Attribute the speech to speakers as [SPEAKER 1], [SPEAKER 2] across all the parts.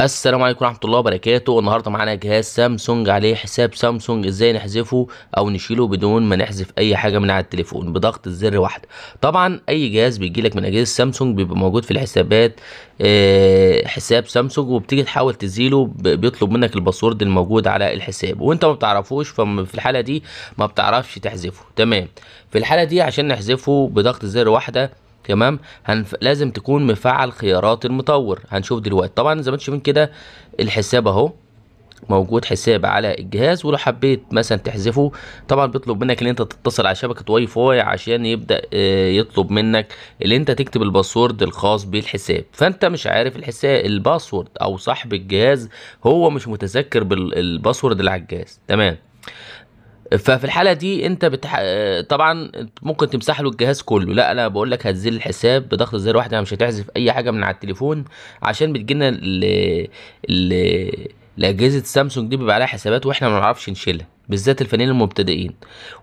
[SPEAKER 1] السلام عليكم ورحمه الله وبركاته النهارده معانا جهاز سامسونج عليه حساب سامسونج ازاي نحذفه او نشيله بدون ما نحذف اي حاجه من على التليفون بضغط الزر واحد طبعا اي جهاز بيجي لك من اجهزه سامسونج بيبقى موجود في الحسابات آه، حساب سامسونج وبتيجي تحاول تزيله بيطلب منك الباسورد الموجود على الحساب وانت ما بتعرفوش ففي الحاله دي ما بتعرفش تحذفه تمام في الحاله دي عشان نحذفه بضغط زر واحده تمام هنف... لازم تكون مفعل خيارات المطور هنشوف دلوقتي طبعا زي ما انتم شايفين كده الحساب اهو موجود حساب على الجهاز ولو حبيت مثلا تحذفه طبعا بيطلب منك ان انت تتصل على شبكه واي فاي عشان يبدا آه، يطلب منك ان انت تكتب الباسورد الخاص بالحساب فانت مش عارف الحساب الباسورد او صاحب الجهاز هو مش متذكر بالباسورد اللي على الجهاز تمام ففي الحاله دي انت بتح... طبعا ممكن تمسح له الجهاز كله لا انا بقول لك هتزيل الحساب بضغط زر واحده يعني مش هتحذف اي حاجه من على التليفون عشان بتجينا ال... ال... لاجهزه سامسونج دي بيبقى عليها حسابات واحنا ما بنعرفش نشيلها بالذات الفنانين المبتدئين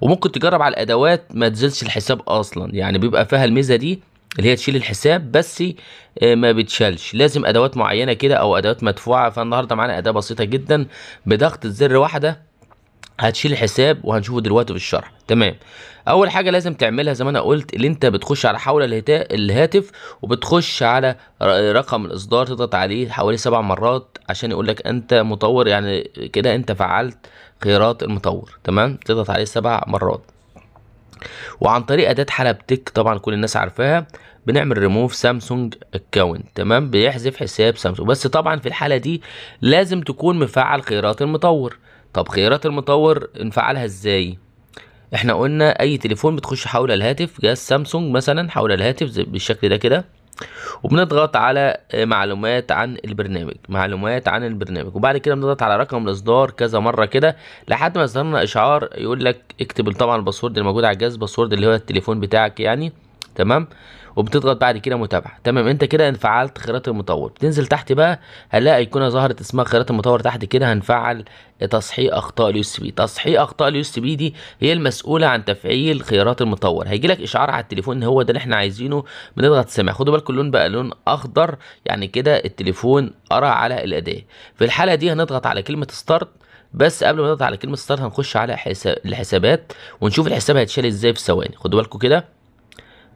[SPEAKER 1] وممكن تجرب على الادوات ما تزيلش الحساب اصلا يعني بيبقى فيها الميزه دي اللي هي تشيل الحساب بس آه، ما بتشالش لازم ادوات معينه كده او ادوات مدفوعه فالنهارده معانا اداه بسيطه جدا بضغط زر واحده هتشيل الحساب وهنشوفه دلوقتي في الشرح تمام اول حاجه لازم تعملها زي ما انا قلت اللي انت بتخش على حول الهاتف وبتخش على رقم الاصدار تضغط عليه حوالي سبع مرات عشان يقول لك انت مطور يعني كده انت فعلت خيارات المطور تمام تضغط عليه سبع مرات وعن طريق اداه حلبتك طبعا كل الناس عارفاها بنعمل ريموف سامسونج اكونت تمام بيحذف حساب سامسونج بس طبعا في الحاله دي لازم تكون مفعل خيارات المطور طب خيارات المطور نفعلها ازاي احنا قلنا اي تليفون بتخش حول الهاتف جهاز سامسونج مثلا حول الهاتف بالشكل ده كده وبنضغط على آه، معلومات عن البرنامج معلومات عن البرنامج وبعد كده بنضغط على رقم الاصدار كذا مره كده لحد ما يظهر لنا اشعار يقول لك اكتب طبعا الباسورد الموجود على الجهاز الباسورد اللي هو التليفون بتاعك يعني تمام وبتضغط بعد كده متابعه تمام انت كده انفعلت خيارات المطور بتنزل تحت بقى هنلاقي ايقونه ظهرت اسمها خيارات المطور تحت كده هنفعل تصحيح اخطاء اليو اس بي تصحيح اخطاء اليو اس بي دي هي المسؤوله عن تفعيل خيارات المطور هيجي لك اشعار على التليفون ان هو ده اللي احنا عايزينه بنضغط سمع خدوا بالكم اللون بقى لون اخضر يعني كده التليفون قرا على الاداه في الحاله دي هنضغط على كلمه ستارت بس قبل ما نضغط على كلمه ستارت هنخش على حساب الحسابات ونشوف الحساب هيتشال ازاي في ثواني خدوا بالكم كده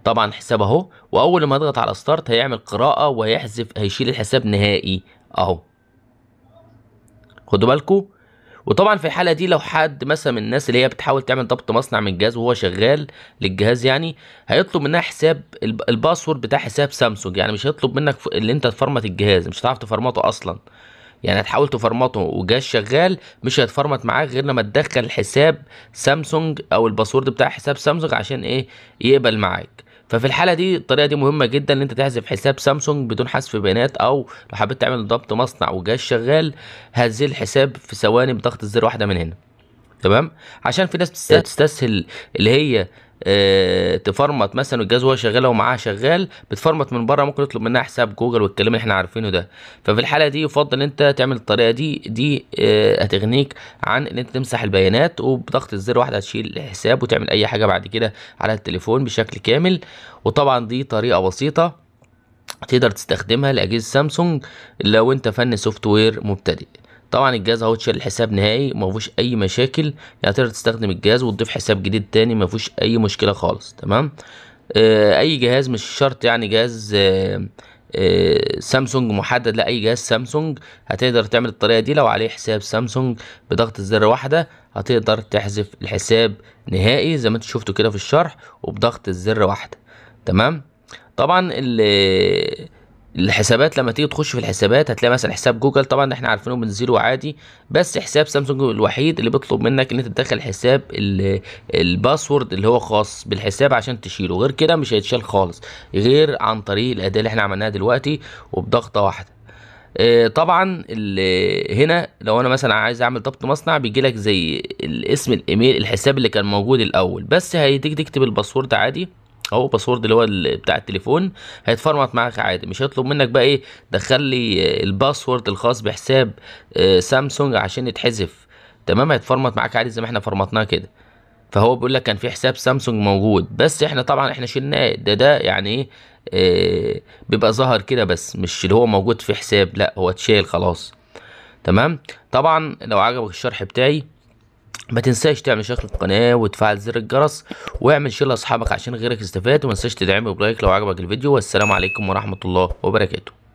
[SPEAKER 1] طبعا حساب اهو واول ما اضغط على ستارت هيعمل قراءه وهيحذف هيشيل الحساب نهائي اهو خدوا بالكم وطبعا في الحاله دي لو حد مثلا من الناس اللي هي بتحاول تعمل ضبط مصنع من الجهاز وهو شغال للجهاز يعني هيطلب منها حساب الباسورد بتاع حساب سامسونج يعني مش هيطلب منك اللي انت تفرمت الجهاز مش هتعرف تفرمته اصلا يعني هتحاول تفرمته وجهاز شغال مش هيتفرمت معاك غير لما تدخل حساب سامسونج او الباسورد بتاع حساب سامسونج عشان ايه يقبل معاك ففي الحاله دي الطريقه دي مهمه جدا ان انت تحذف حساب سامسونج بدون حذف بيانات او لو حبيت تعمل ضبط مصنع وجهاز شغال هتزيل الحساب في ثواني بضغط الزر واحده من هنا تمام عشان في ناس إيه. بتستسهل اللي هي اه تفرمت مثلا الجهاز وهو شغال او شغال بتفرمت من بره ممكن يطلب منها حساب جوجل والكلام اللي احنا عارفينه ده ففي الحاله دي يفضل انت تعمل الطريقه دي دي اه هتغنيك عن ان انت تمسح البيانات وبضغط الزر واحده هتشيل الحساب وتعمل اي حاجه بعد كده على التليفون بشكل كامل وطبعا دي طريقه بسيطه تقدر تستخدمها لاجهزه سامسونج لو انت فن سوفت وير مبتدئ طبعا الجهاز اهو اتشال الحساب نهائي ما فيهوش اي مشاكل يعني تقدر تستخدم الجهاز وتضيف حساب جديد تاني ما فيهوش اي مشكله خالص تمام آه، اي جهاز مش شرط يعني جهاز آه، آه، سامسونج محدد لاي جهاز سامسونج هتقدر تعمل الطريقه دي لو عليه حساب سامسونج بضغط زر واحده هتقدر تحذف الحساب نهائي زي ما انتوا شفتوا كده في الشرح وبضغط الزر واحده تمام طبعا ال الحسابات لما تيجي تخش في الحسابات هتلاقي مثلا حساب جوجل طبعا احنا عارفينه من زيرو عادي بس حساب سامسونج الوحيد اللي بيطلب منك ان انت تدخل حساب الباسورد اللي هو خاص بالحساب عشان تشيله غير كده مش هيتشال خالص غير عن طريق الاداه اللي احنا عملناها دلوقتي وبضغطه واحده آه، طبعا هنا لو انا مثلا عايز اعمل ضبط مصنع بيجي لك زي الاسم الايميل الحساب اللي كان موجود الاول بس هتيجي تكتب الباسورد عادي اهو باسورد اللي هو بتاع التليفون هيتفرمت معاك عادي مش هيطلب منك بقى ايه دخل لي الباسورد الخاص بحساب آه، سامسونج عشان يتحذف تمام هيتفرمت معاك عادي زي ما احنا فرمطناه كده فهو بيقول لك كان في حساب سامسونج موجود بس احنا طبعا احنا شلناه ده ده يعني ايه آه، بيبقى ظهر كده بس مش اللي هو موجود في حساب لا هو اتشال خلاص تمام طبعا لو عجبك الشرح بتاعي ما تنساش تعمل شير للقناة وتفعل زر الجرس واعمل شير لاصحابك عشان غيرك يستفاد وما تنساش تدعمني بلايك لو عجبك الفيديو والسلام عليكم ورحمة الله وبركاته